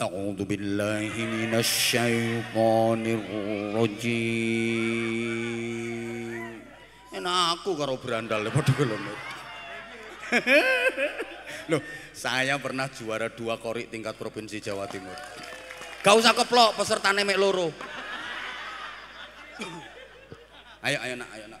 أعوذ بالله من الشيطان الرجيم أنا aku karo berandal padha kelonot. Loh, saya pernah juara dua korik tingkat provinsi Jawa Timur. Gak usah keplok pesertane mek loro. Ayo ayo nak, ayo nak.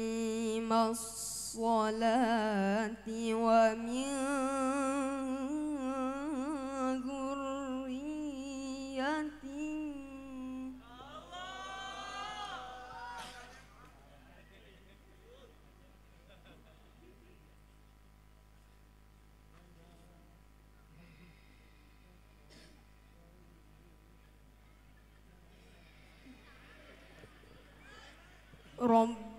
الصلاة ومن ذريتي رب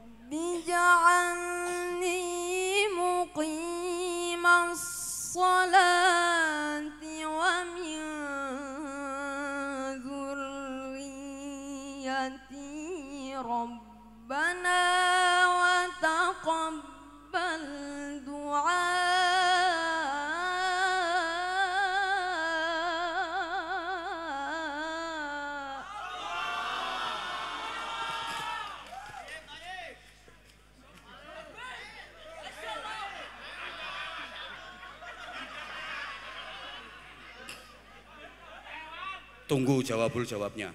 tunggu jawabul jawabnya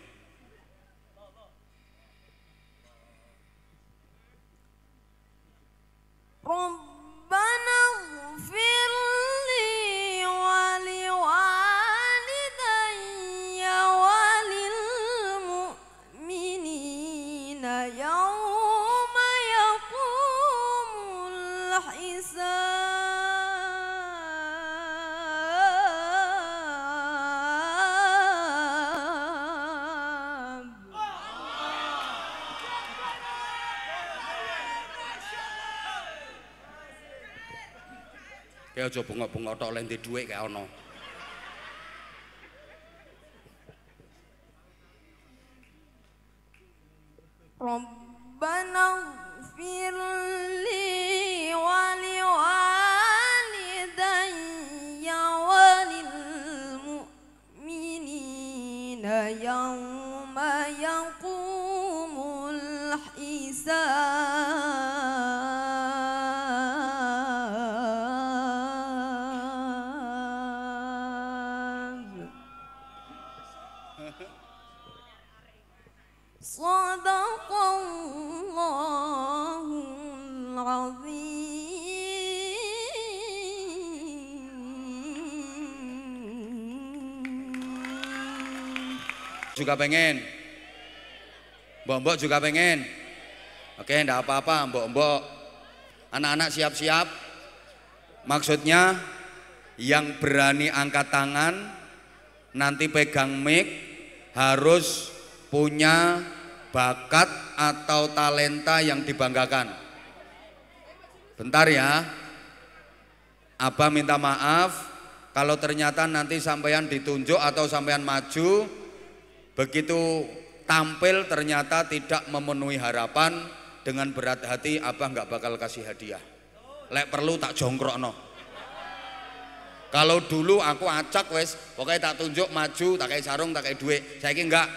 Ya aja bengok-bengok tok oleh ndek dhuwit kaya ana. juga pengen? Mbok-mbok juga pengen? Oke, enggak apa-apa, mbok-mbok. Anak-anak siap-siap. Maksudnya yang berani angkat tangan nanti pegang mic harus punya bakat atau talenta yang dibanggakan. Bentar ya. Abah minta maaf kalau ternyata nanti sampean ditunjuk atau sampean maju Begitu tampil ternyata tidak memenuhi harapan dengan berat hati apa nggak bakal kasih hadiah. Lek perlu tak jongkrok no. Kalau dulu aku acak wes, pokoknya tak tunjuk maju, tak kayak sarung, tak kayak duit. Saya kira enggak.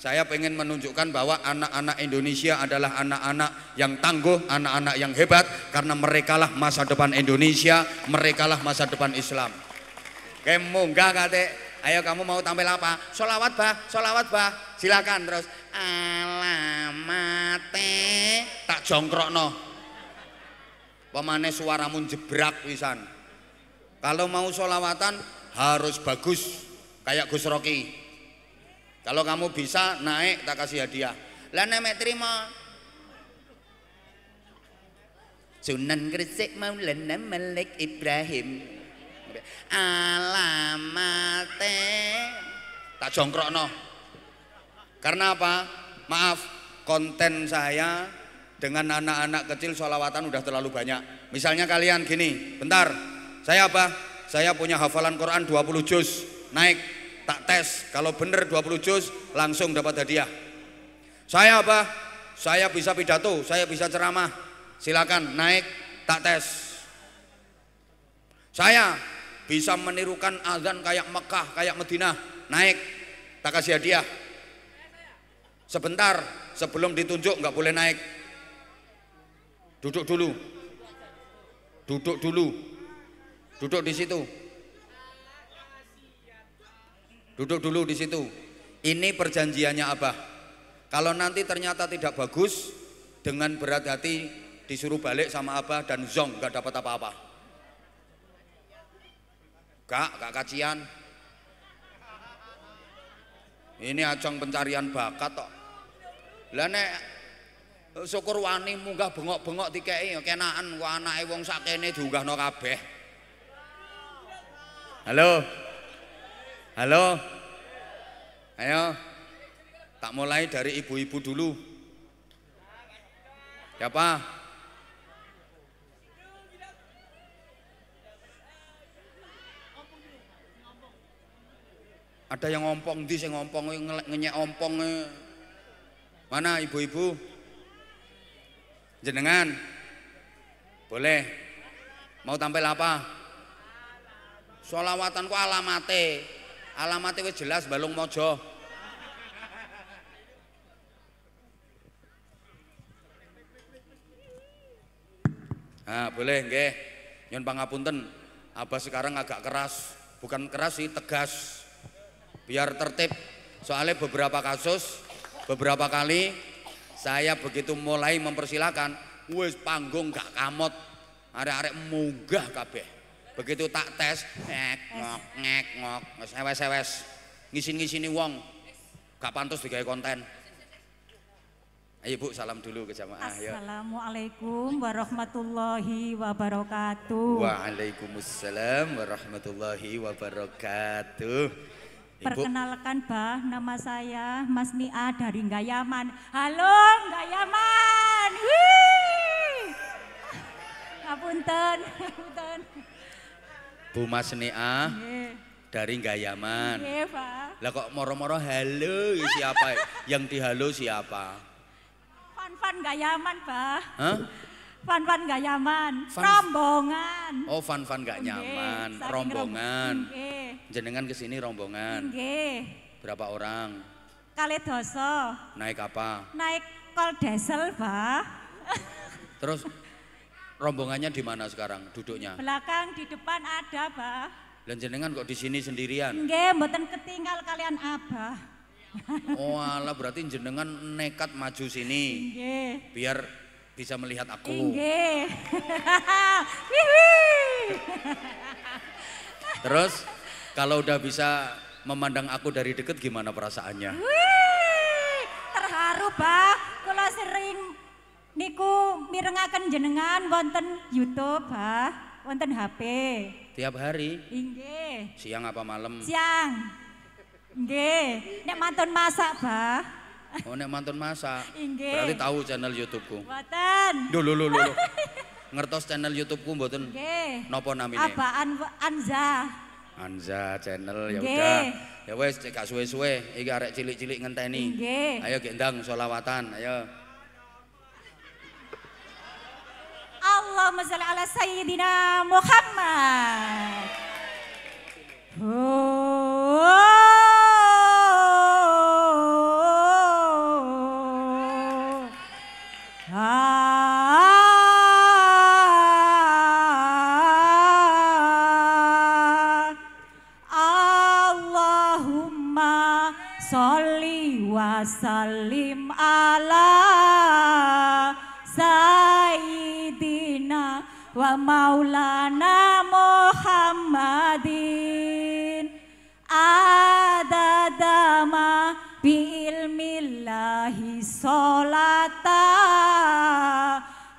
Saya pengen menunjukkan bahwa anak-anak Indonesia adalah anak-anak yang tangguh, anak-anak yang hebat karena merekalah masa depan Indonesia, merekalah masa depan Islam. Kemu munggah kate Ayo kamu mau tampil apa? Solawat bah, solawat bah. Silakan terus. Alamate tak jongkrok no Pemane suaramu jebrak wisan Kalau mau solawatan harus bagus kayak Gus Rocky. Kalau kamu bisa naik tak kasih hadiah. Lah nek terima Sunan Gresik Maulana Malik Ibrahim tempe. Alamate tak no. Karena apa? Maaf, konten saya dengan anak-anak kecil sholawatan udah terlalu banyak. Misalnya kalian gini, bentar, saya apa? Saya punya hafalan Quran 20 juz, naik, tak tes. Kalau bener 20 juz, langsung dapat hadiah. Saya apa? Saya bisa pidato, saya bisa ceramah. Silakan naik, tak tes. Saya bisa menirukan azan kayak Mekah, kayak Medina. naik, tak kasih hadiah. Sebentar sebelum ditunjuk nggak boleh naik. Duduk dulu. Duduk dulu. Duduk di situ. Duduk dulu di situ. Ini perjanjiannya Abah. Kalau nanti ternyata tidak bagus, dengan berat hati disuruh balik sama Abah dan Zong nggak dapat apa-apa. Kak, kak kacian. Ini ajang pencarian bakat tok. Lah nek syukur wani munggah bengok-bengok dikeki ya kenaan kok anake wong sakene diunggahno kabeh. Halo. Halo. Ayo. Tak mulai dari ibu-ibu dulu. Siapa? Ada yang ngompong di, sing ngompong ngenyek ompong. Eh. Mana ibu-ibu? Jenengan? Boleh. Mau tampil apa? Solawatan ku alamate. Alamate wis jelas balung mojo. Nah, boleh nggih. Nyun pangapunten. Abah sekarang agak keras, bukan keras sih, tegas biar tertib soalnya beberapa kasus beberapa kali saya begitu mulai mempersilahkan wes panggung gak kamot arek-arek munggah kabeh begitu tak tes ngek ngok ngek ngok sewes sewes ngisin ngisini wong gak pantas digawe konten ibu salam dulu ke jamaah ya. Assalamualaikum warahmatullahi wabarakatuh Waalaikumsalam warahmatullahi wabarakatuh Perkenalkan Bah, nama saya Mas Nia dari Gayaman. Halo Gayaman. Ngapunten, ngapunten. Bu Mas Nia dari Gayaman. Iya, Pak. Lah kok moro-moro halo ya siapa? Yang dihalo siapa? Fan-fan Gayaman, pak. Fan-fan gak nyaman, fun, rombongan. Oh, fan-fan gak nyaman, rombongan. Okay. Jenengan kesini rombongan. Okay. Berapa orang? Kali doso. Naik apa? Naik kol desel pak. Terus rombongannya di mana sekarang duduknya? Belakang di depan ada, pak. Dan jenengan kok di sini sendirian? Enggak, mboten ketinggal kalian apa? Oh, ala, berarti jenengan nekat maju sini. Nggih. Biar bisa melihat aku. Terus kalau udah bisa memandang aku dari deket gimana perasaannya? terharu, Pak. Kula sering niku mirengaken jenengan wonten YouTube, Pak. Wonten HP. Tiap hari? Inge. Siang apa malam? Siang. inge, Nek mantun masak, Pak. Oh nek mantun masak. Inge. Berarti tahu channel YouTube-ku. Mboten. Lho lho lho Ngertos channel YouTube-ku mboten? Nggih. Napa namine? Apa An Anza. Anza channel ya udah. Ya wes cek suwe-suwe iki arek cilik-cilik ngenteni. Nggih. Ayo gendang selawatan, ayo. Allahumma shalli ala sayyidina Muhammad. Oh. Salim ala Sayyidina wa maulana Muhammadin adadama bi'ilmillahi solata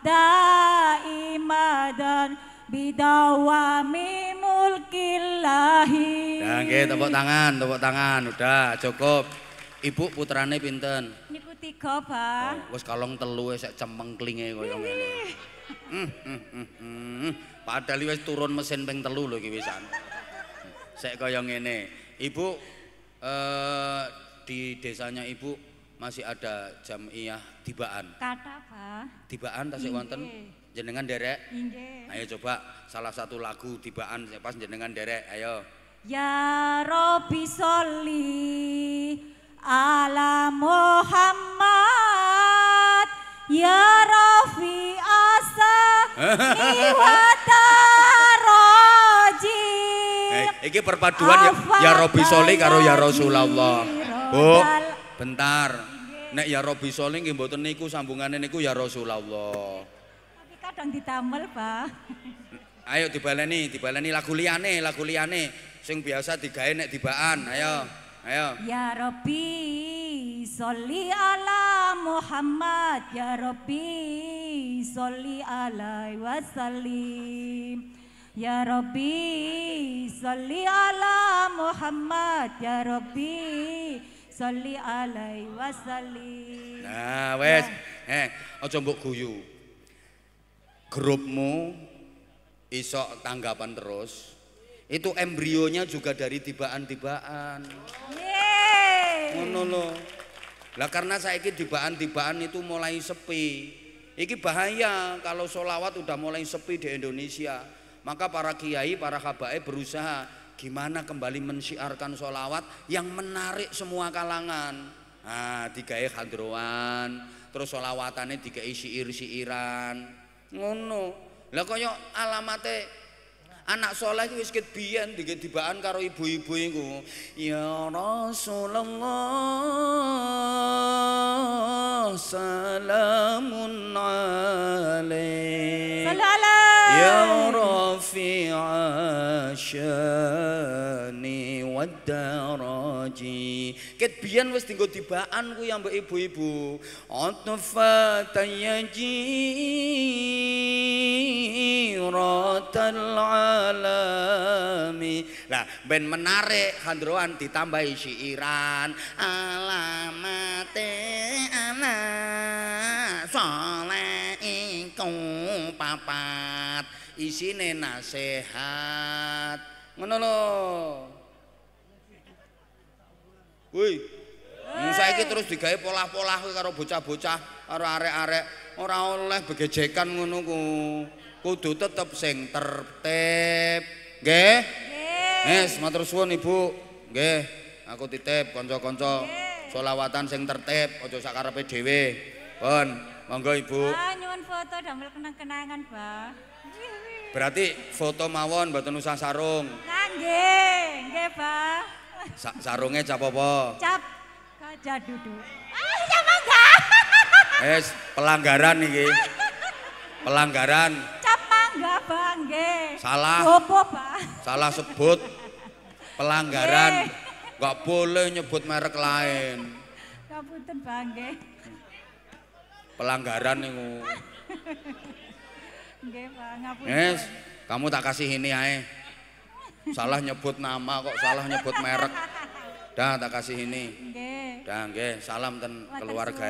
daimadan bidawami mulkillahi. Oke, tepuk tangan, tepuk tangan, udah cukup. Ibu putrane pinten? Niku tiga, Pak. Oh, wis kalong telu wis cemengklinge kaya ngene. Hmm, hmm, hmm, hmm. Padahal wis turun mesin ping telu lho iki wisan. Sek kaya ngene. Ibu eh di desanya Ibu masih ada jamiah tibaan. Kata, Pak. Tibaan tasik wonten? Jenengan derek? Ayo coba salah satu lagu tibaan pas jenengan derek. Ayo. Ya Robi Soli ala Muhammad ya Rafi asa Iwata roji eh, ini perpaduan ya, ya Robi Soleh karo ya Rasulullah Bu bentar nek ya Robi Soling, nggih mboten niku sambungane niku ya Rasulullah tapi kadang ditamel Pak ayo dibaleni dibaleni lagu liyane lagu liyane sing biasa digawe nek dibaan ayo Ayo. Ya Rabbi, Soli ala Muhammad. Ya Rabbi, Soli alai wasallim. Ya Rabbi, Soli ala Muhammad. Ya Rabbi, Soli alai wasallim. Nah, wes. Ya. Eh, ojo mbok guyu. Grupmu isok tanggapan terus. Itu embrionya juga dari tibaan-tibaan. Ngono loh. Lah karena saya saiki tibaan-tibaan itu mulai sepi. Iki bahaya kalau solawat udah mulai sepi di Indonesia. Maka para kiai, para habaib berusaha gimana kembali mensiarkan solawat yang menarik semua kalangan. ah tiga hadroan, terus solawatannya digawe siir-siiran. Ngono. Lah konyol alamatnya Anak soleh wis ket biyen dibaan karo ibu-ibu iku. Ya Rasulullah salamun alaik. Ya Rafi'a syani wad ji ket biyen wis dienggo dibaan kuwi ambek ibu-ibu atfat tayaji ratal alami lah ben menarik handroan ditambahi syairan alamate ana soleh papat isine nasihat ngono loh Woi. Musa hmm, iki terus digawe pola-pola kowe karo bocah-bocah, karo arek-arek, ora oleh begejekan ngono ku. Kudu tetep sing tertib. Nggih. Nggih. Wis matur suwun Ibu. Nggih. Aku titip kanca-kanca selawatan sing tertib aja sakarepe dhewe. Pun, monggo Ibu. Ah, nyuwun foto damel kenang-kenangan, Pak. Berarti foto mawon mboten usah sarung. Nggih, nggih, Pak. Sa sarungnya cap apa? Cap kaca duduk. Ah, sama ya enggak? Eh, pelanggaran nih. Pelanggaran. Cap mangga, bangge. Salah. Apa, Pak? Salah sebut. Pelanggaran. gak boleh nyebut merek lain. Kabupaten bangge. Pelanggaran nih Enggak, Pak, Yes, kamu tak kasih ini Ya. Salah nyebut nama kok, salah nyebut merek. Dah tak kasih ini. Dah nggih, salam dan keluarga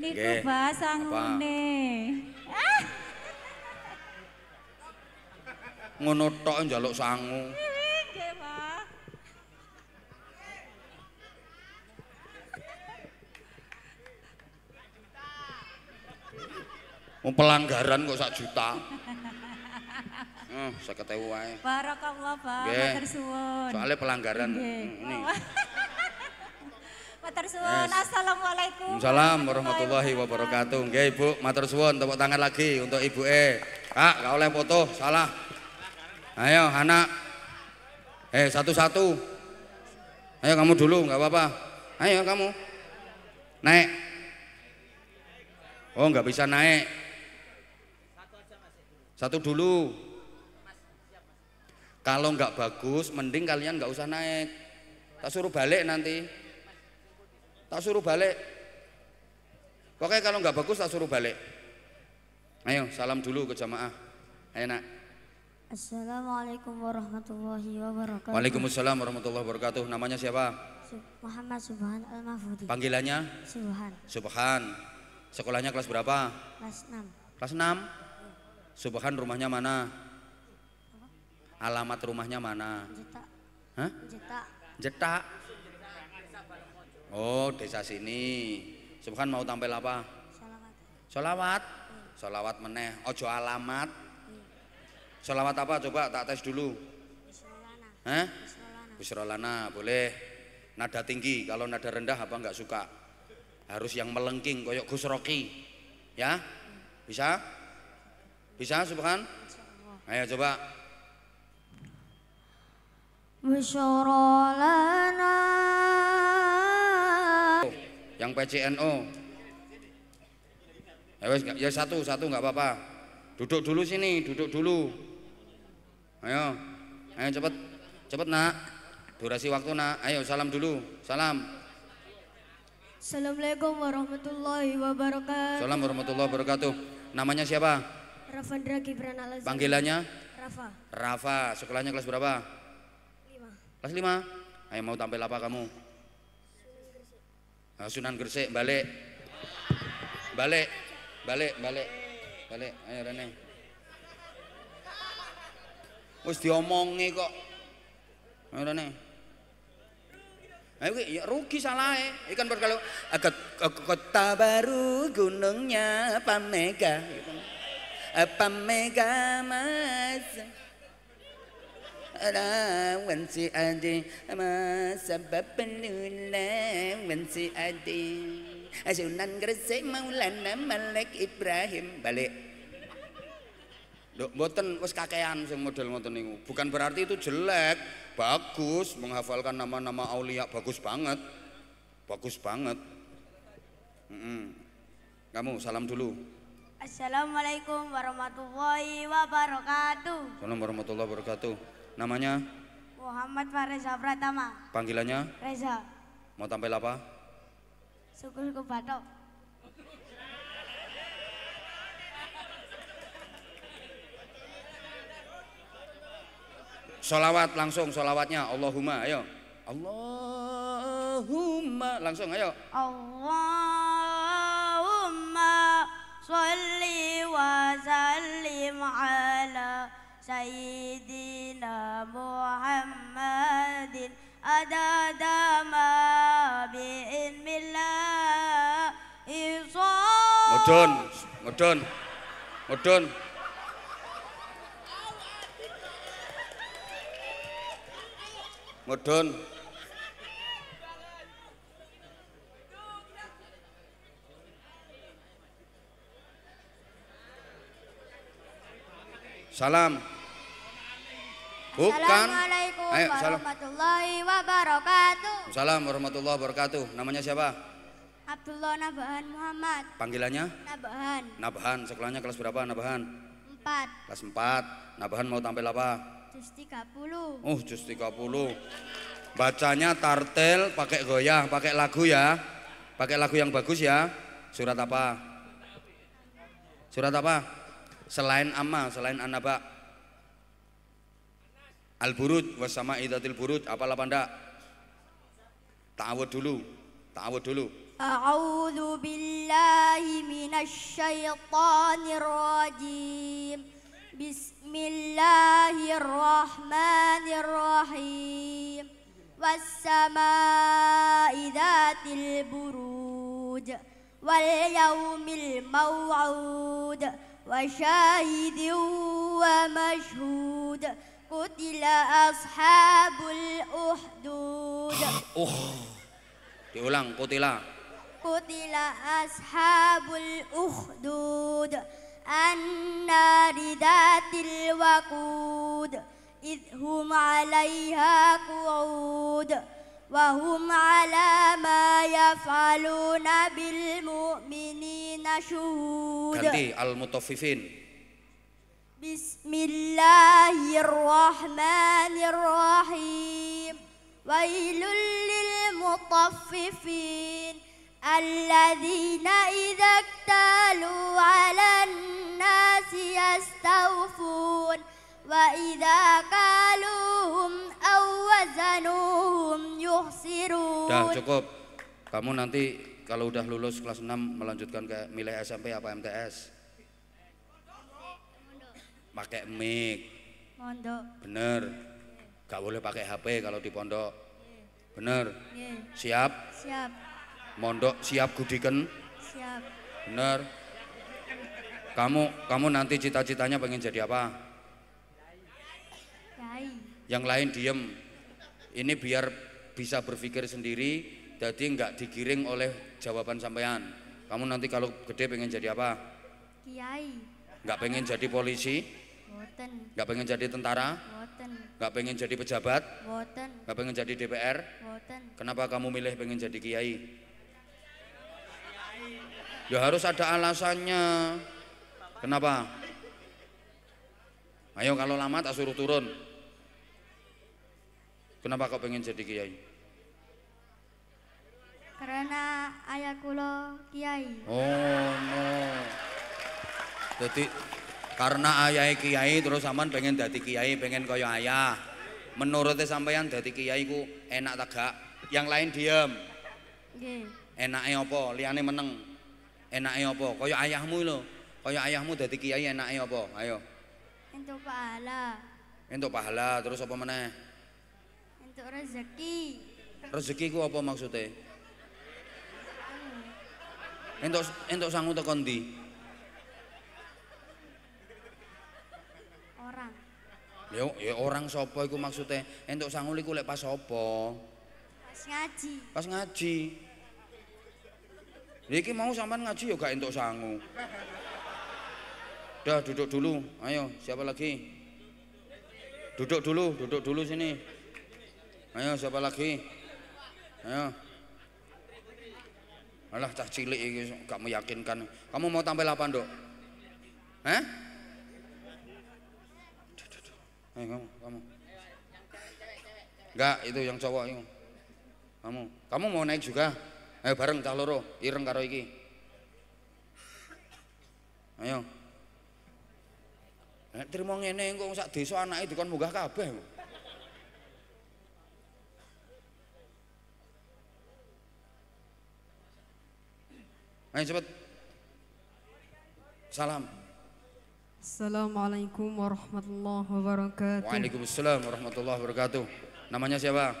Niku bahasa ngene. Ngono tok njaluk sangu. pelanggaran kok sak juta. Heeh, hmm, ketemu wae. Barakallah, Pak. Matur suwun. Soale pelanggaran. Nggih. Matur suwun. Hmm, oh. Assalamualaikum. Salam warahmatullahi wabarakatuh. Nggih, Ibu, matur suwun tepuk tangan lagi untuk Ibu E. Kak, gak oleh foto, salah. Ayo, anak. Eh, satu-satu. Ayo kamu dulu, nggak apa-apa. Ayo kamu. Naik. Oh, nggak bisa naik. Satu dulu. Kalau nggak bagus, mending kalian nggak usah naik. Tak suruh balik nanti. Tak suruh balik. Pokoknya kalau nggak bagus tak suruh balik. Ayo salam dulu ke jamaah. Ayo nak. Assalamualaikum warahmatullahi wabarakatuh. Waalaikumsalam warahmatullahi wabarakatuh. Namanya siapa? Muhammad Subhan Al Mahfudi. Panggilannya? Subhan. Subhan. Sekolahnya kelas berapa? Kelas 6. Kelas 6? Subhan rumahnya mana? Alamat rumahnya mana? Jeta. Hah? Jeta. Jeta. Oh, desa sini. Subhan mau tampil apa? Salawat. Salawat? Solawat Salawat meneh. Ojo alamat. Iya. Solawat Salawat apa? Coba tak tes dulu. Hah? boleh. Nada tinggi, kalau nada rendah apa enggak suka. Harus yang melengking, koyok gusroki. Ya? Bisa? Bisa Subhan? Ayo coba. Musyorolana Yang PCNO ya, ya, satu, satu nggak apa-apa Duduk dulu sini, duduk dulu Ayo, ayo cepet Cepet nak Durasi waktu nak, ayo salam dulu Salam Assalamualaikum warahmatullahi wabarakatuh. Salam warahmatullahi wabarakatuh. Namanya siapa? Rafa Gibran Panggilannya? Rafa. Rafa, sekolahnya kelas berapa? Kelas 5. Ayo mau tampil apa kamu? Nah, Sunan Gresik balik. Balik. Balik, balik. Balik, ayo Rene. Wis diomongi kok. Ayo Rene. Ayo ya rugi salah e. Ikan berkali kota baru gunungnya apa mega? Apa mega Mas. لا وانسي أدي ما سبب لا وانسي أدي Sunan Maulana Malik Ibrahim balik Dok, boten wes kakean sing model ngoten niku. Bukan berarti itu jelek, bagus menghafalkan nama-nama aulia bagus banget. Bagus banget. Mm Kamu salam dulu. Assalamualaikum warahmatullahi wabarakatuh. Assalamualaikum warahmatullahi wabarakatuh. Namanya? Muhammad Fareza Pratama. Panggilannya? Reza. Mau tampil apa? Sukul suku Solawat langsung, solawatnya. Allahumma, ayo. Allahumma, langsung, ayo. Allahumma salli wa sallim ala sayyidina Mudun, mudun, mudun. Mudun. Salam. Bukan. Assalamualaikum Ayo, warahmatullahi wabarakatuh. Salam warahmatullahi wabarakatuh. Namanya siapa? Abdullah Nabahan Muhammad. Panggilannya? Nabahan. Nabahan. Sekolahnya kelas berapa Nabahan? Empat. Kelas empat. Nabahan mau tampil apa? Jus 30. Oh, jus 30. Bacanya tartel pakai goyah, pakai lagu ya. Pakai lagu yang bagus ya. Surat apa? Surat apa? Selain amma, selain pak Al burud wasama idatil burud apalah panda? Ta'awud dulu. Ta'awud dulu. A'udhu billahi minas syaithanir rajim. Bismillahirrahmanirrahim. Wassamaa'i dzatil buruj wal yaumil maw'ud wa syahidin wa mashhud. Kutila ashabul uhdud. أوه oh. diulang kutila kutila ashabul uhdud. An-naridatil waqud idhum alaiha qu'ud Wahum ala ma yaf'aluna bil mu'minina syuhud ganti al mutaffifin Bismillahirrahmanirrahim Wailul lil mutaffifin Alladzina idha ktalu ala Dah cukup Kamu nanti kalau udah lulus kelas enam melanjutkan ke milih SMP apa MTS? pakai mic pondok bener iya. gak boleh pakai HP kalau di pondok iya. bener iya. siap siap mondok siap gudikan? siap bener kamu kamu nanti cita-citanya pengen jadi apa Dai. yang lain diem ini biar bisa berpikir sendiri jadi nggak digiring oleh jawaban sampean kamu nanti kalau gede pengen jadi apa kiai Nggak pengen jadi polisi? Boten. Nggak pengen jadi tentara? Boten. Nggak pengen jadi pejabat? Boten. Nggak pengen jadi DPR? Boten. Kenapa kamu milih pengen jadi kiai? Ya harus ada alasannya. Kenapa? Ayo kalau lama tak suruh turun. Kenapa kau pengen jadi kiai? Karena ayah kulo kiai. Oh no. Jadi karena ayah kiai terus aman pengen dadi kiai, pengen kaya ayah. Menurutnya sampeyan dadi kiai ku enak tak Yang lain diem. Nggih. Okay. Enake apa? Liyane meneng. Enake apa? Kaya ayahmu lho. Kaya ayahmu dadi kiai enake apa? Ayo. Entuk pahala. Entuk pahala terus apa meneh? Entuk rezeki. Rezeki ku apa maksudnya? Anu. Entuk entuk sangu tekan ndi? Ya, ya orang sopo, itu maksudnya. entuk sangul iku lek pas sopo. Pas ngaji. Pas ngaji. Iki mau sampean ngaji ya gak entuk sangu. Dah duduk dulu. Ayo, siapa lagi? Duduk dulu, duduk dulu sini. Ayo, siapa lagi? Ayo. Alah cah cilik ini gak meyakinkan. Kamu mau tampil apa, dok? Hah? Ayo eh, kamu, kamu. Enggak, itu yang cowok itu. Kamu, kamu mau naik juga? Ayo bareng cah loro, ireng karo iki. Ayo. Nek trimo ngene engko sak desa anake dikon munggah kabeh Ayo cepet. Salam. Assalamualaikum warahmatullahi wabarakatuh. Waalaikumsalam warahmatullahi wabarakatuh. Namanya siapa?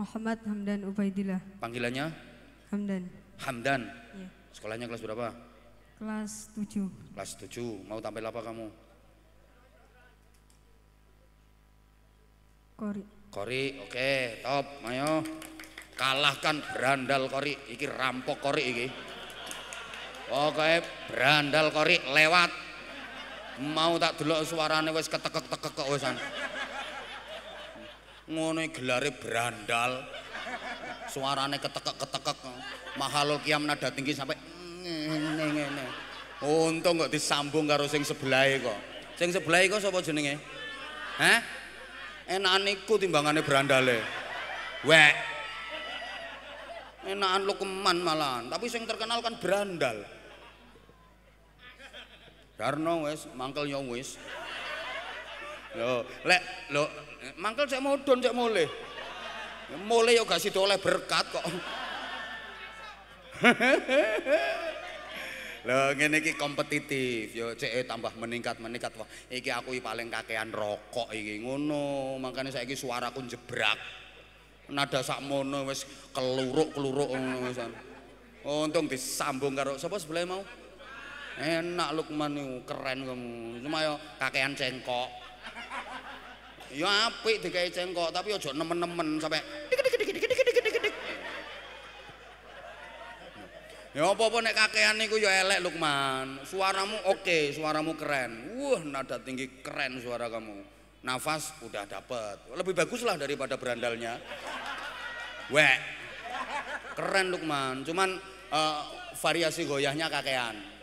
Muhammad Hamdan Ubaidillah. Panggilannya? Hamdan. Hamdan. Ya. Sekolahnya kelas berapa? Kelas 7. Kelas 7. Mau tampil apa kamu? Kori. Kori, oke, okay, top. Ayo. Kalahkan berandal kori. Iki rampok kori iki. Oke, okay. berandal kori lewat Mau tak delok suarane wes ketekek-tekek kok wisan. Ngono gelare brandal. Suarane ketekek-ketekek. Mahalul kiam nada tinggi sampai ngene Untung kok disambung karo sing sebelahe kok. Sing sebelahe kok sapa jenenge? Hah? Enakan iku timbangane brandale. Wek. Enakan keman malahan, tapi sing terkenal kan brandal. Darno wis, mangkel yo wis. Yo, lek lo mangkel cek mudun cek mulih. Mulih yo gak sida oleh berkat kok. Lho ngene iki kompetitif yo cek eh, tambah meningkat-meningkat wah iki aku paling kakean rokok iki ngono makane saiki suaraku jebrak nada sakmono wis keluruk-keluruk ngono wis oh, untung disambung karo sapa sebelah mau Enak Lukman niku, keren kamu. Cuma yo kakean cengkok. Ya apik dikai cengkok, tapi ojo nemen-nemen sampai Ya apa-apa nek kakean niku ya elek Lukman. Suaramu oke, okay, suaramu keren. Wah, nada tinggi keren suara kamu. Nafas udah dapet. Lebih bagus lah daripada berandalnya. Wek. Keren Lukman, cuman uh, variasi goyahnya kakean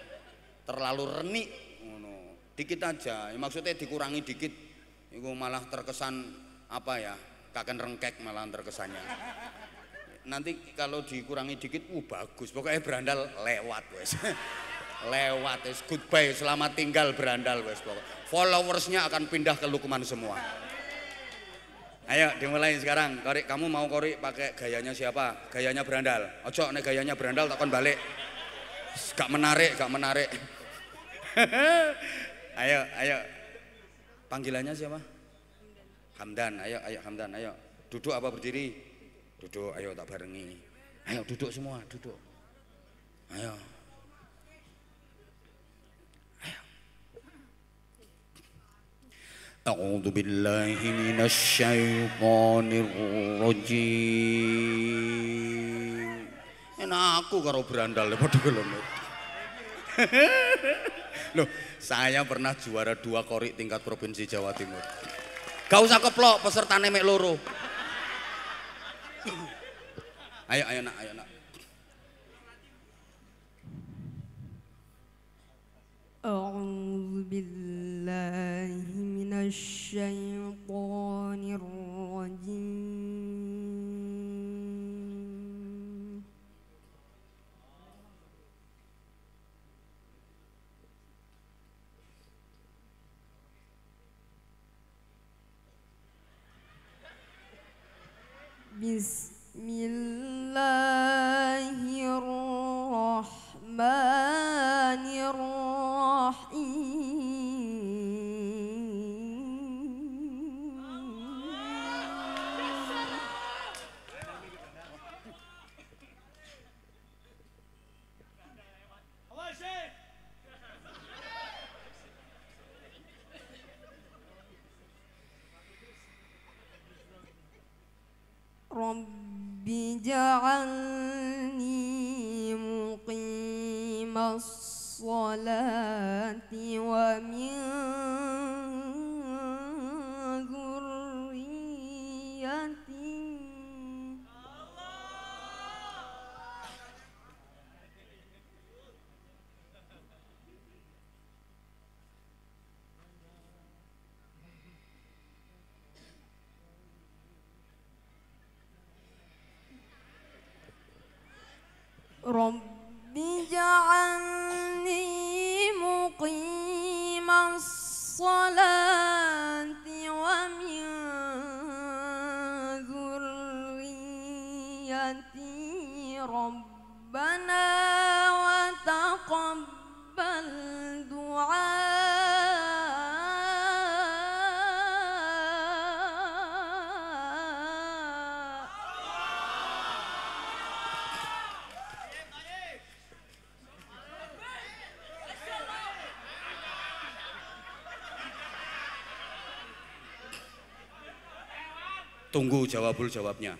terlalu renik ngono. Dikit aja, ya, maksudnya dikurangi dikit. Iku malah terkesan apa ya? Kaken rengkek malah terkesannya. Nanti kalau dikurangi dikit, uh bagus. Pokoknya berandal lewat wes. lewat wes. Goodbye, selamat tinggal berandal wes pokoknya. Followersnya akan pindah ke Lukman semua. Ayo dimulai sekarang. Kori kamu mau kori pakai gayanya siapa? Gayanya berandal. Ojo nih gayanya berandal takkan balik. Gak menarik, gak menarik. ayo, ayo. Panggilannya siapa? Hamdan, ayo, ayo Hamdan, ayo. Duduk apa berdiri? Duduk, ayo tak barengi. Ayo duduk semua, duduk. Ayo. أعوذ بالله من الشيطان الرجيم Enak aku karo berandal padha kilometer. Loh, saya pernah juara dua korik tingkat provinsi Jawa Timur. Gak usah keplok peserta nemek loro. Ayo ayo nak, ayo nak. Alhamdulillah بالله من الشيطان بسم الله ரொம்ப Tunggu jawabul jawabnya.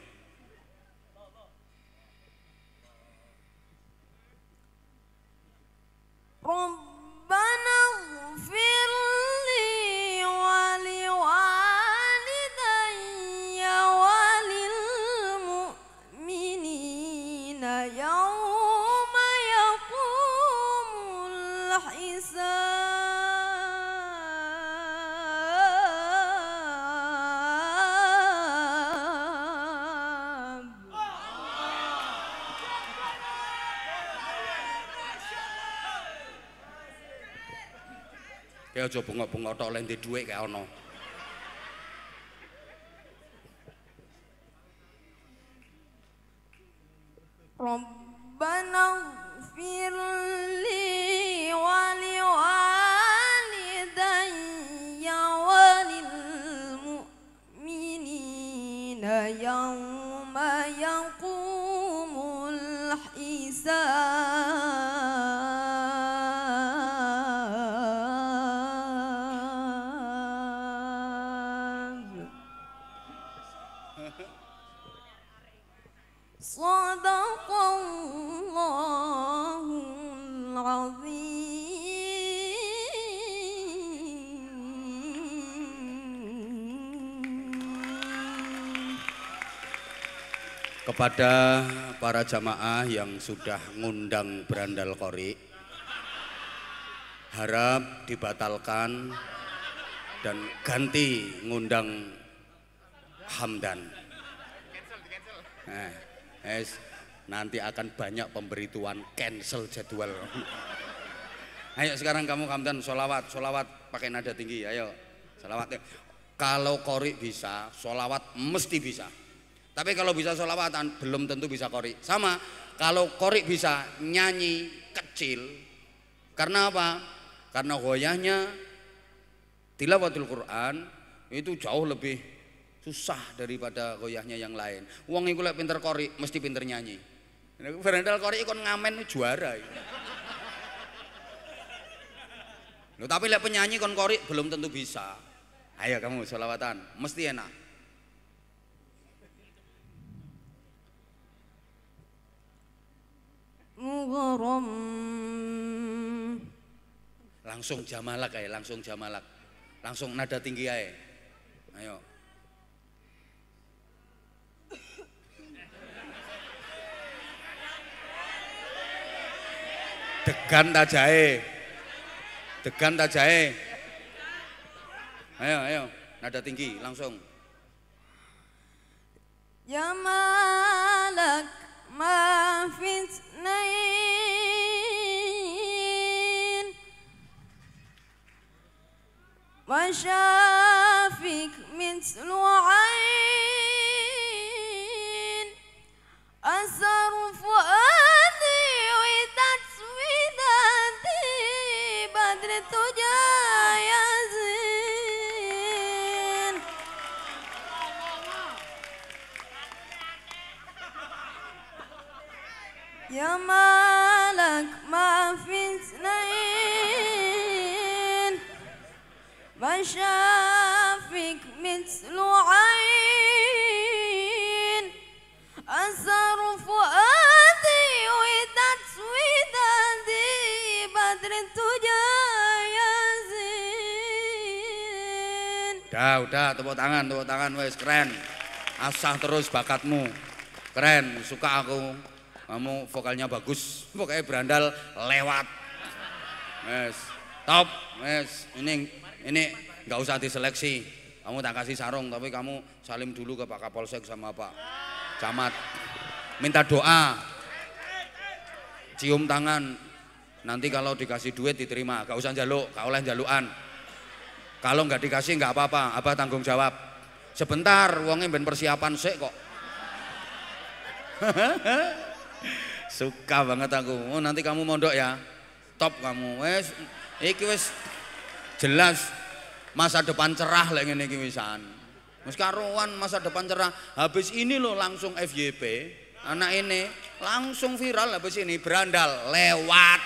aja bengok-bengok tok oleh duwe kaya ana. kepada para jamaah yang sudah ngundang berandal kori harap dibatalkan dan ganti ngundang Hamdan. eh, es nanti akan banyak pemberituan cancel jadwal ayo sekarang kamu kamtan solawat solawat pakai nada tinggi ayo solawat kalau kori bisa solawat mesti bisa tapi kalau bisa solawatan belum tentu bisa kori sama kalau kori bisa nyanyi kecil karena apa karena goyahnya tilawatul Quran itu jauh lebih susah daripada goyahnya yang lain. Wong iku lek pinter kori mesti pinter nyanyi. Nek kori kon ngamen juara. Loh, tapi lek penyanyi kon kori belum tentu bisa. Ayo kamu selawatan, mesti enak. Ngorom. Langsung jamalak ae, langsung jamalak. Langsung nada tinggi ae. Ayo. Degan tajae. Degan tajae. Ayo, ayo. Nada tinggi langsung. Ya malak ma fitnain wa syafik mithlu شافك مثل عين أسر فؤادي وتسويد هذه بدر تجايا زين Udah, udah, tepuk tangan, tepuk tangan, wes keren. Asah terus bakatmu. Keren, suka aku. Kamu vokalnya bagus, pokoknya berandal lewat. Wes, top, wes, ini, ini nggak usah diseleksi. Kamu tak kasih sarung, tapi kamu salim dulu ke Pak Kapolsek sama Pak Camat. Minta doa, cium tangan. Nanti kalau dikasih duit diterima, gak usah jaluk, gak oleh jaluan. Kalau nggak dikasih nggak apa-apa, apa tanggung jawab. Sebentar, uangnya ben persiapan sih kok. Suka banget aku. Oh nanti kamu mondok ya. Top kamu. Wes iki wes, jelas masa depan cerah lah ngene iki wisan. karuan masa depan cerah. Habis ini loh langsung FYP anak ini langsung viral habis ini berandal lewat.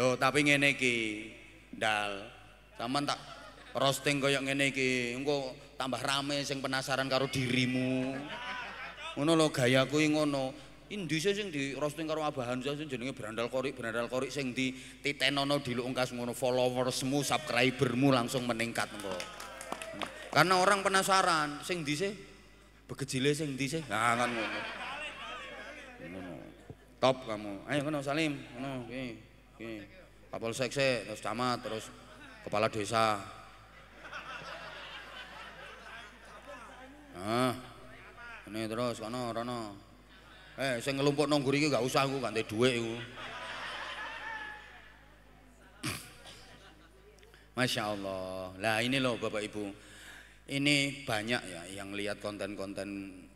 Loh, tapi ngene Ki Dal. sama tak roasting koyo ngene Ki, engko tambah rame sing penasaran karo dirimu. Ngono lo gayaku ngono. Indonesia sing di roasting karo Abah Hamzah sing jenenge berandal Korik, Brandal Korik sing di titenono dilungkas ngono followersmu, subscribermu langsung meningkat engko. Karena orang penasaran, sing di sih? Begejile sing di sih? Nah, kan ngono. Ngono. Top kamu. Ayo ngono Salim, ngono ini Iki. Kapolsek terus camat, terus kepala desa. Nah. Ini terus kono rono. Eh, saya ngelumpuk nongguri itu gak usah aku ganti dua itu, Masya Allah. Nah ini loh Bapak Ibu. Ini banyak ya yang lihat konten-konten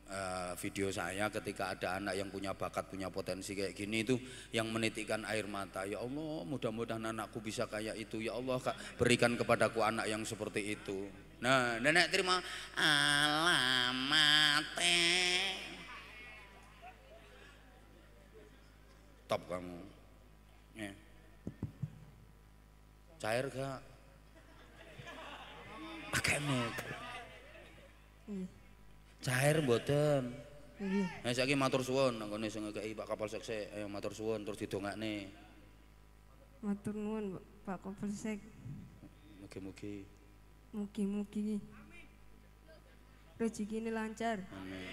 eh, video saya ketika ada anak yang punya bakat, punya potensi kayak gini itu yang menitikkan air mata. Ya Allah mudah-mudahan anakku bisa kayak itu. Ya Allah kak, berikan kepadaku anak yang seperti itu. Nah nenek terima alamat stop kamu. Ya. Cair gak? Pakai mic. Hmm. Cair mboten. Nggih. Iya. Nah, saiki matur suwun nanggone sing ngekeki Pak kapal sik, ayo matur suwun terus didongakne. Matur nuwun Pak Kapolsek. Mugi-mugi. Mugi-mugi. Rezekine lancar. Amin.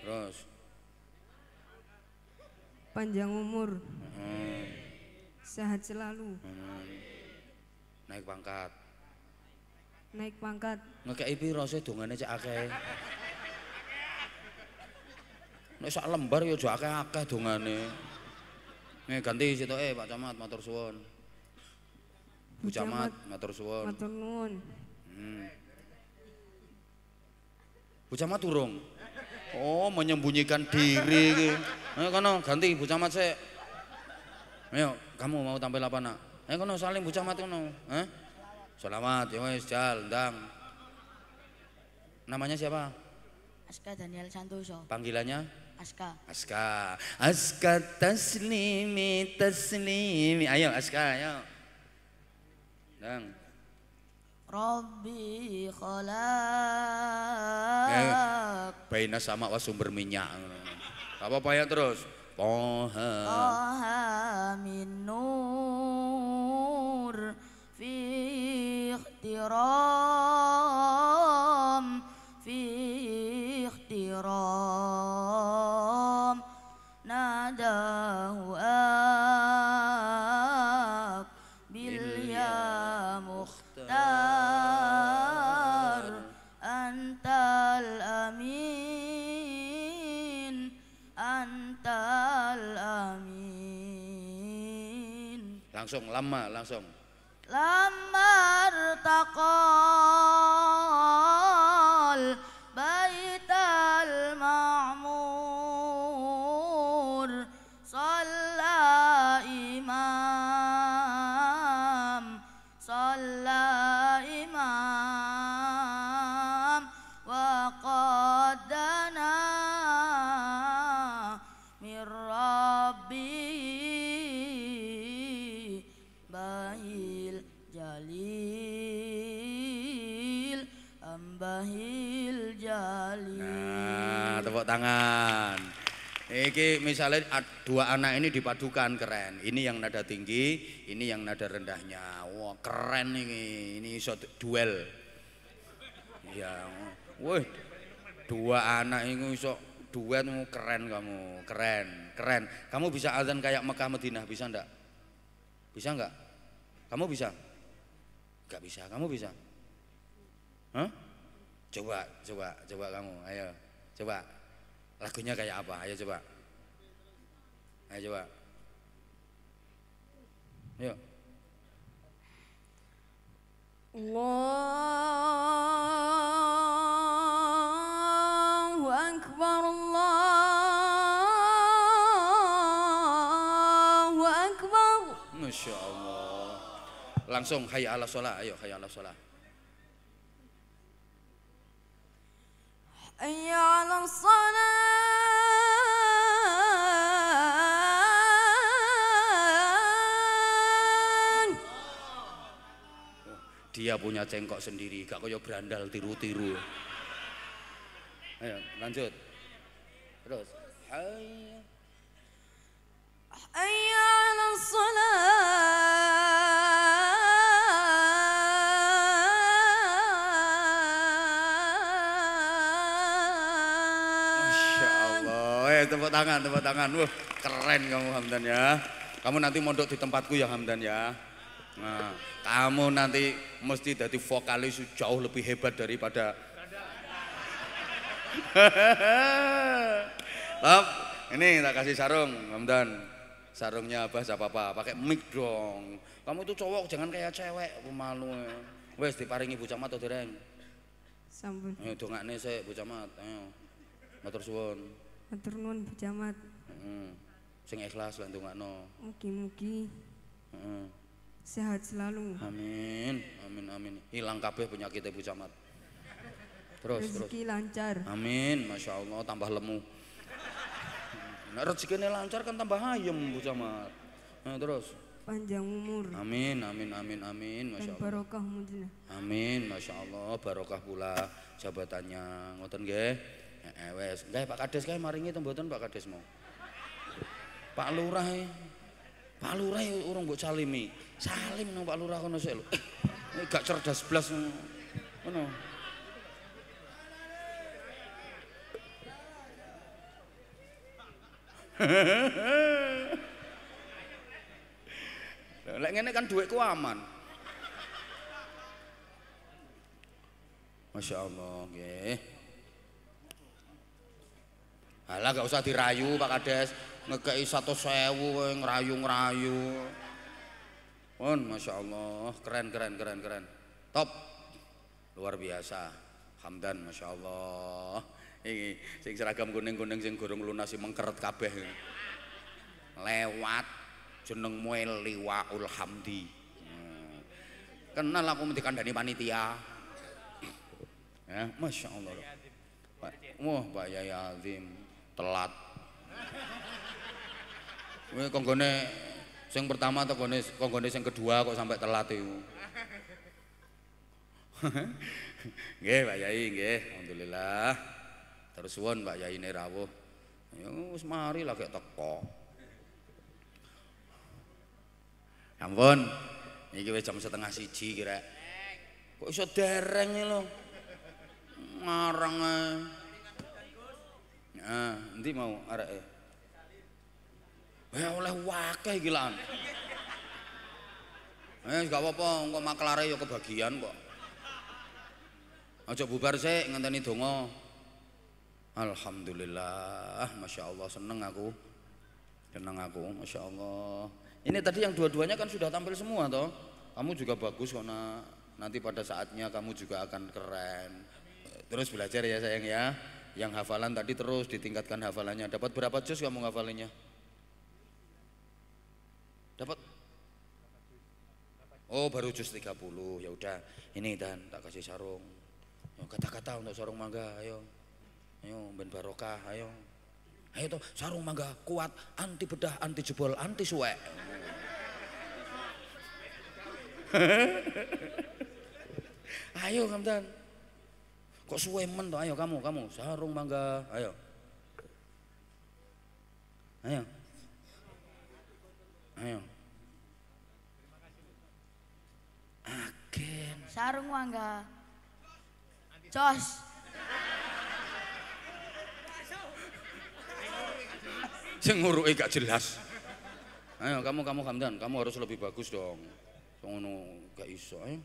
Terus Panjang umur. Hmm. Sehat selalu. Hmm. Naik pangkat. Naik pangkat. nggak ibu sih dongane cek akeh. Nek sak lembar ya aja akeh dongane. Nih ganti situ eh Pak Camat matur suwon Bu Camat matur suwon Matur nuwun. Hmm. Bu Camat urung. Oh, menyembunyikan diri. Ayo kono ganti ibu Camat sik. Ayo, kamu mau tampil apa nak? Ayo kono saling Bu Camat kono. Eh? Selamat, ya wis jal, ndang. Namanya siapa? Aska Daniel Santoso. Panggilannya? Aska. Aska. Aska taslimi taslimi. Ayo Aska, ayo. Ndang. Robbi eh, Kolak. Ya, baina sama wa sumber minyak. Apa apa ya terus? Toha. Toha min nur fi langsung lama langsung lama taqa Bahil jali, Nah, tepuk tangan. Iki misalnya dua anak ini dipadukan keren. Ini yang nada tinggi, ini yang nada rendahnya. Wah keren ini, ini iso duel. Ya, wah dua anak ini iso duel oh, keren kamu, keren, keren. Kamu bisa azan kayak Mekah Madinah bisa ndak? Bisa nggak? Kamu bisa? Gak bisa. Kamu bisa? Hah? Coba, coba, coba kamu, ayo, coba. Lagunya kayak apa? Ayo coba. Ayo coba. Yuk. Allahu Akbar, Allahu Akbar. Masya Allah. Langsung, hayya ala sholat, ayo hayya ala sholat. حي على الصلاة Dia punya cengkok sendiri, gak kaya berandal tiru-tiru. Ayo, lanjut. Terus. Hayya. Hayya ala salat. Wes, eh, tepuk tangan, tepuk tangan. Wah, keren kamu Hamdan ya. Kamu nanti mondok di tempatku ya Hamdan ya. Nah, kamu nanti mesti jadi vokalis jauh lebih hebat daripada Lop, ini tak kasih sarung, Hamdan. Sarungnya Abah siapa apa. pakai mic dong. Kamu itu cowok, jangan kayak cewek, pemalu. Wes diparingi Bu Camat atau dereng? Sampun. Ayo nih saya Bu Camat, ayo. Motor suwon. Matur nuwun Bu Camat. Heeh. Sing ikhlas lan ndongakno. Mugi-mugi. Heeh. Sehat selalu. Amin. Amin amin. Hilang kabeh penyakitnya Bu Camat. Terus rezeki terus. Rezeki lancar. Amin. Masya Allah tambah lemu. Nah, rezekinya lancar kan tambah ayem Bu Camat. Nah, terus panjang umur. Amin, amin, amin, amin, masya Allah. Dan barokah mudinah. Amin, masya Allah, barokah pula jabatannya. Ngoten gak? Heeh wis. Pak Kades kayak maringi ten mboten Pak Kades mau. Pak Lurah e. Pak Lurah e urung mbok salimi. Salim nang Pak Lurah kono sik lho. Eh, gak cerdas belas ngono. Lek ngene kan dhuwitku aman. Masya Allah, nggih. Okay. Alah gak usah dirayu Pak Kades. Ngekei satu sewu ngerayu-ngerayu. Pun Masya Allah. Keren, keren, keren, keren. Top. Luar biasa. Hamdan Masya Allah. Ini sing seragam kuning-kuning sing gurung lunasi mengkeret kabeh. Lewat jeneng mueli Hamdi. ulhamdi Kenal aku dari panitia. Ya, Masya Allah. Wah, Pak Yaya Azim telat kowe konggone sing pertama atau konggone konggone sing kedua kok sampai telat itu nggih Pak Yai nggih alhamdulillah terus won Pak Yai ne rawuh ya wis mari lah gek teko ya ampun iki wis jam setengah siji kira kok iso dereng lho ngarang ae Ah, nanti mau eh Ya oleh wakai gila. Eh gak apa-apa, engko maklare ya kebagian kok. Aja bubar sik ngenteni dongo Alhamdulillah, Masya Allah seneng aku. Seneng aku, Masya Allah. Ini tadi yang dua-duanya kan sudah tampil semua toh. Kamu juga bagus karena Nanti pada saatnya kamu juga akan keren. Terus belajar ya sayang ya yang hafalan tadi terus ditingkatkan hafalannya. Dapat berapa juz kamu hafalannya? Dapat? Oh baru juz 30, ya udah. Ini dan tak kasih sarung. Kata-kata untuk sarung mangga, ayo. Ayo, ben barokah, ayo. Ayo toh, sarung mangga kuat, anti bedah, anti jebol, anti suwek. ayo Kamdan. Kok suwe men toh? Ayo kamu, kamu sarung mangga. Ayo. Ayo. Ayo. Agen. Sarung mangga. Jos. Sing nguruke gak jelas. Ayo kamu kamu Hamdan, kamu harus lebih bagus dong. Ngono gak iso. Ayo.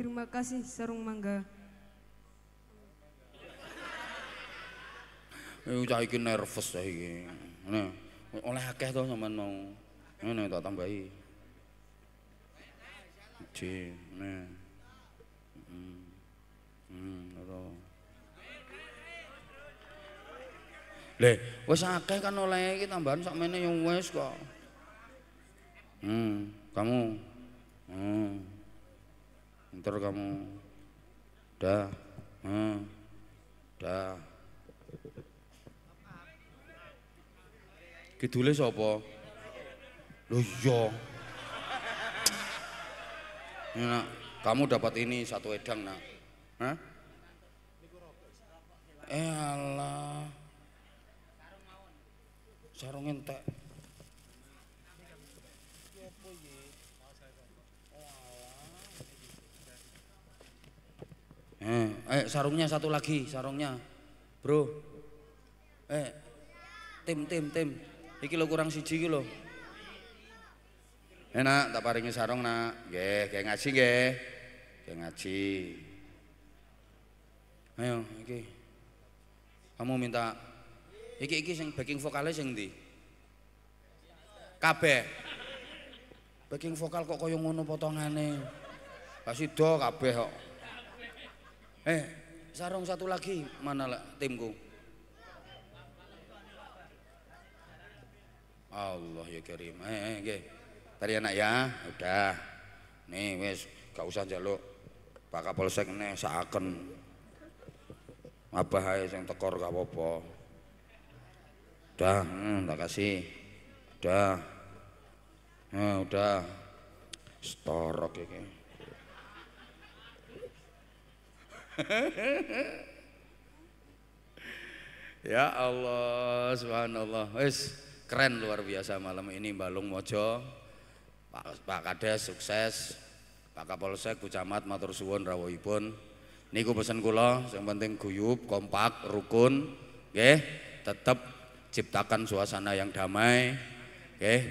Terima kasih sarung mangga. Iku eh, cah iki nervous cah iki. Ngene. Oleh akeh to sampean mau. Ngene tak tambahi. Ji, ne. Hmm. Hmm, loro. Leh, wis akeh kan oleh iki tambahan sakmene yang wis kok. Hmm, kamu. Hmm ntar kamu dah hmm, dah kidule sapa lho iya nak kamu dapat ini satu edang nak Hah? Eh alah. Sarung entek. Eh, eh sarungnya satu lagi, sarungnya. Bro. Eh. Tim tim tim. Iki lo kurang siji iki lo. Enak eh, tak paringi sarung nak. Nggih, kayak ngaji nggih. Kayak ngaji. Ayo, iki. Kamu minta iki iki sing backing vokalnya sing ndi? Kabeh. Backing vokal kok koyo ngono potongane. kasih do kabeh kok. Eh, sarung satu lagi mana lah timku? Allah ya Karim. Eh, oke. Eh, Tadi anak ya, udah. Nih wes, gak usah jaluk. Pak Kapolsek nih seakan. Apa ae yang tekor gak apa-apa. Udah, hmm, tak kasih. Udah. Nah, udah. Storok iki. Ya, ya Allah, subhanallah. Wis keren luar biasa malam ini Balung Mojo. Pak, Pak Kades sukses. Pak Kapolsek, Kucamat, Matur Suwon, Rawuhipun. Niku pesan kula, yang penting guyub, kompak, rukun, Oke, tetap ciptakan suasana yang damai, Oke,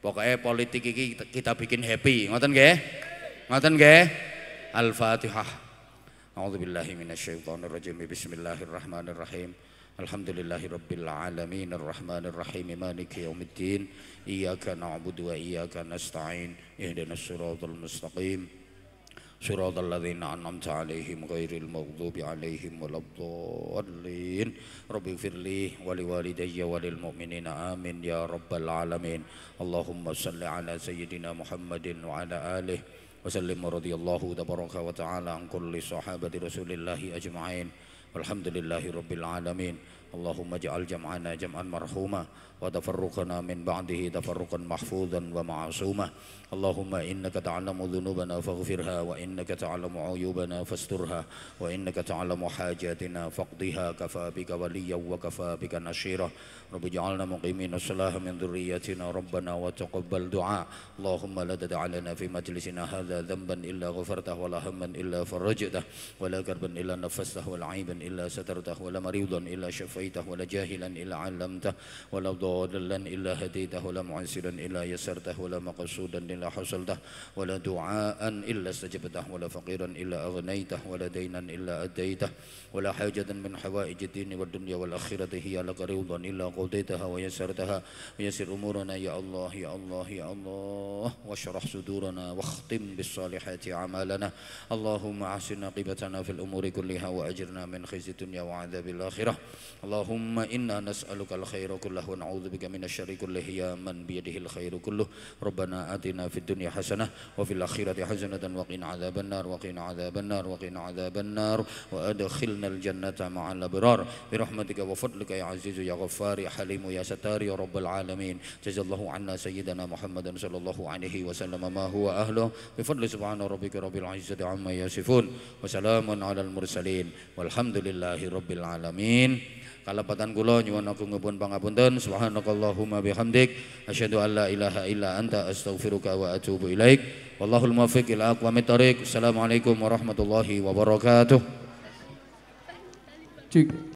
Pokoknya politik ini kita bikin happy, ngoten nggih? Ngoten nggih? Al-Fatihah. A'udzu billahi minasyaitonir rajim. Bismillahirrahmanirrahim. Alhamdulillahirabbil alamin arrahmanir rahim maliki yaumiddin iyyaka na'budu wa iyyaka nasta'in ihdinas siratal mustaqim siratal ladzina an'amta 'alaihim ghairil maghdubi 'alaihim waladdallin rabbighfirli wa liwalidayya wa lil mu'minina amin ya rabbal alamin allahumma 'ala sayyidina muhammadin wa 'ala alihi وسلم رضي الله تبارك وتعالى عن كل صحابة رسول الله أجمعين والحمد لله رب العالمين اللهم اجعل جمعنا جمعا مرحوما وتفرقنا من بعده تفرقا محفوظا ومعصوما اللهم إنك تعلم ذنوبنا فاغفرها وإنك تعلم عيوبنا فاسترها وإنك تعلم حاجاتنا فاقضها كفى بك وليا وكفى بك نشيرا رب اجعلنا مقيمين الصلاة من ذريتنا ربنا وتقبل دعاء اللهم لا تدع لنا في مجلسنا هذا ذنبا إلا غفرته ولا هما إلا فرجته ولا كربا إلا نفسته ولا عيبا إلا سترته ولا مريضا إلا شفيته ولا جاهلا إلا علمته ولا ضالا إلا هديته ولا معسرا إلا يسرته ولا مقصودا إلا حصلته ولا دعاء إلا استجبته ولا فقيرا إلا أغنيته ولا دينا إلا أديته ولا حاجة من حوائج الدين والدنيا والآخرة هي لك رضا إلا قضيتها ويسرتها ويسر أمورنا يا الله يا الله يا الله واشرح صدورنا واختم بالصالحات أعمالنا اللهم أحسن عاقبتنا في الأمور كلها وأجرنا من خزي الدنيا وعذاب الآخرة اللهم إنا نسألك الخير كله ونعوذ أعوذ بك من الشر كله يا من بيده الخير كله ربنا آتنا في الدنيا حسنة وفي الآخرة حسنة وقنا عذاب النار وقنا عذاب النار وقنا عذاب النار وأدخلنا الجنة مع الأبرار برحمتك وفضلك يا عزيز يا غفار يا حليم يا ستار يا رب العالمين جزا الله عنا سيدنا محمد صلى الله عليه وسلم ما هو أهله بفضل سبحان ربك رب العزة عما يصفون وسلام على المرسلين والحمد لله رب العالمين Kalapatan kula nyuwun aku agung pangapunten subhanakallahumma bihamdik asyhadu an ilaha illa anta astaghfiruka wa atubu ilaik wallahul muwaffiq ila aqwamit assalamualaikum warahmatullahi wabarakatuh Cik.